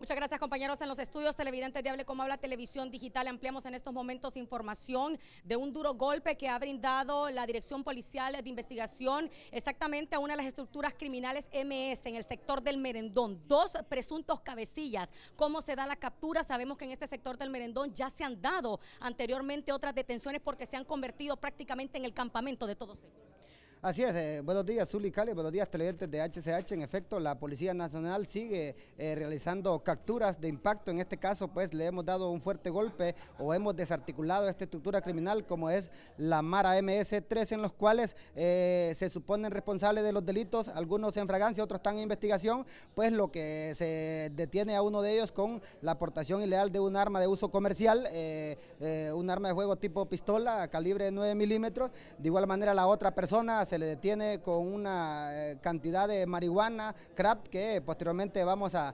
Muchas gracias compañeros en los estudios televidentes de como Habla Televisión Digital. Ampliamos en estos momentos información de un duro golpe que ha brindado la Dirección Policial de Investigación exactamente a una de las estructuras criminales MS en el sector del Merendón. Dos presuntos cabecillas. ¿Cómo se da la captura? Sabemos que en este sector del Merendón ya se han dado anteriormente otras detenciones porque se han convertido prácticamente en el campamento de todos ellos. Así es, eh, buenos días, Zuli Cali, buenos días, televidentes de HCH. En efecto, la Policía Nacional sigue eh, realizando capturas de impacto. En este caso, pues le hemos dado un fuerte golpe o hemos desarticulado esta estructura criminal como es la Mara MS-3, en los cuales eh, se suponen responsables de los delitos, algunos en fragancia, otros están en investigación, pues lo que se detiene a uno de ellos con la aportación ilegal de un arma de uso comercial, un arma de juego tipo pistola, calibre de 9 milímetros. De igual manera, la otra persona se le detiene con una eh, cantidad de marihuana, crap, que posteriormente vamos a,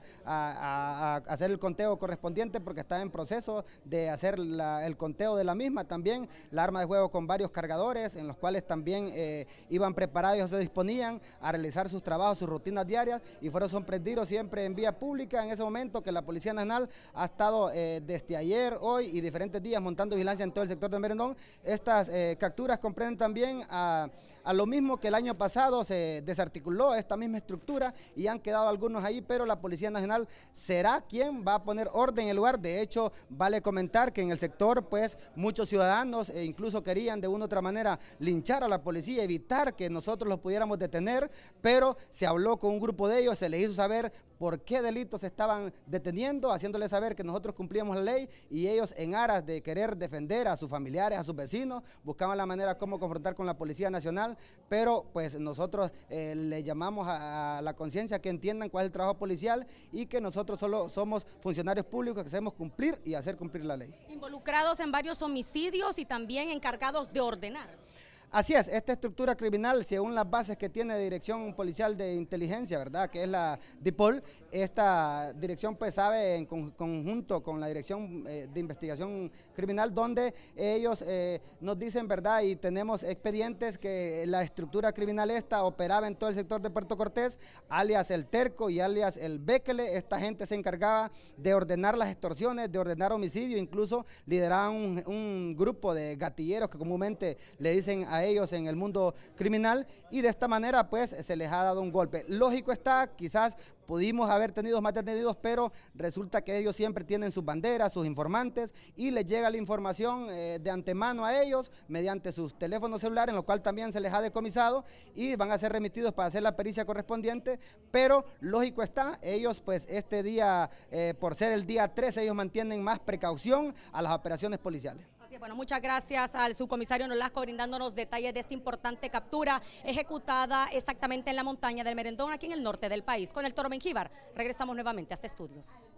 hacer el conteo correspondiente porque está en proceso de hacer el conteo de la misma. También la arma de juego con varios cargadores en los cuales también eh, iban preparados y se disponían a realizar sus trabajos, sus rutinas diarias y fueron sorprendidos siempre en vía pública en ese momento que la Policía Nacional ha estado eh, desde ayer, hoy y diferentes días montando vigilancia en todo el sector de Merendón. Estas capturas comprenden también a... A lo mismo que el año pasado se desarticuló esta misma estructura y han quedado algunos ahí, pero la Policía Nacional será quien va a poner orden en el lugar. De hecho, vale comentar que en el sector, pues, muchos ciudadanos e incluso querían de una u otra manera linchar a la policía, evitar que nosotros los pudiéramos detener, pero se habló con un grupo de ellos, se les hizo saber por qué delitos estaban deteniendo, haciéndole saber que nosotros cumplíamos la ley y ellos en aras de querer defender a sus familiares, a sus vecinos, buscaban la manera cómo confrontar con la Policía Nacional, pero pues nosotros eh, le llamamos a, la conciencia que entiendan cuál es el trabajo policial y que nosotros solo somos funcionarios públicos que sabemos cumplir y hacer cumplir la ley. Involucrados en varios homicidios y también encargados de ordenar. Así es, esta estructura criminal, según las bases que tiene Dirección Policial de Inteligencia, ¿verdad? Que es la DIPOL, esta dirección pues sabe en conjunto con la Dirección eh, de Investigación Criminal, donde ellos eh, nos dicen, ¿verdad? Y tenemos expedientes que la estructura criminal esta operaba en todo el sector de Puerto Cortés, alias el Terco y alias el Bekele, Esta gente se encargaba de ordenar las extorsiones, de ordenar homicidio, incluso lideraban un, un grupo de gatilleros que comúnmente le dicen a ellos en el mundo criminal y de esta manera pues se les ha dado un golpe. Lógico está, quizás pudimos haber tenido más detenidos, pero resulta que ellos siempre tienen sus banderas, sus informantes y les llega la información eh, de antemano a ellos mediante sus teléfonos celulares, en lo cual también se les ha decomisado y van a ser remitidos para hacer la pericia correspondiente, pero lógico está, ellos pues este día, eh, por ser el día 13, ellos mantienen más precaución a las operaciones policiales bueno, muchas gracias al subcomisario Nolasco brindándonos detalles de esta importante captura ejecutada exactamente en la montaña del Merendón, aquí en el norte del país. Con el toro Mengíbar, regresamos nuevamente a este estudios.